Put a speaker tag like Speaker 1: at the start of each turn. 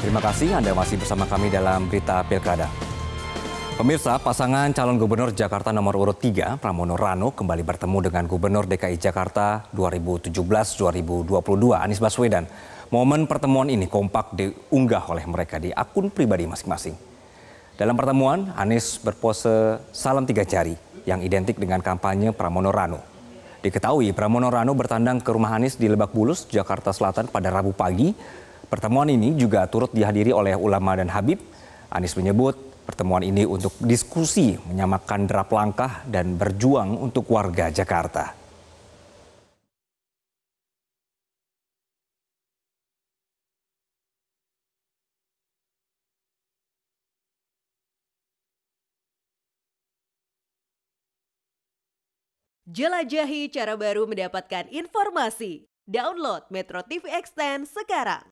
Speaker 1: Terima kasih Anda masih bersama kami dalam Berita Pilkada. Pemirsa, pasangan calon gubernur Jakarta nomor urut 3, Pramono Rano, kembali bertemu dengan Gubernur DKI Jakarta 2017-2022, Anies Baswedan. Momen pertemuan ini kompak diunggah oleh mereka di akun pribadi masing-masing. Dalam pertemuan, Anies berpose salam tiga jari yang identik dengan kampanye Pramono Rano. Diketahui Pramono Rano bertandang ke rumah Anies di Lebak Bulus, Jakarta Selatan pada Rabu pagi Pertemuan ini juga turut dihadiri oleh ulama dan Habib. Anies menyebut pertemuan ini untuk diskusi menyamakan derap langkah dan berjuang untuk warga Jakarta.
Speaker 2: Jelajahi cara baru mendapatkan informasi. Download Metro TV Extend sekarang.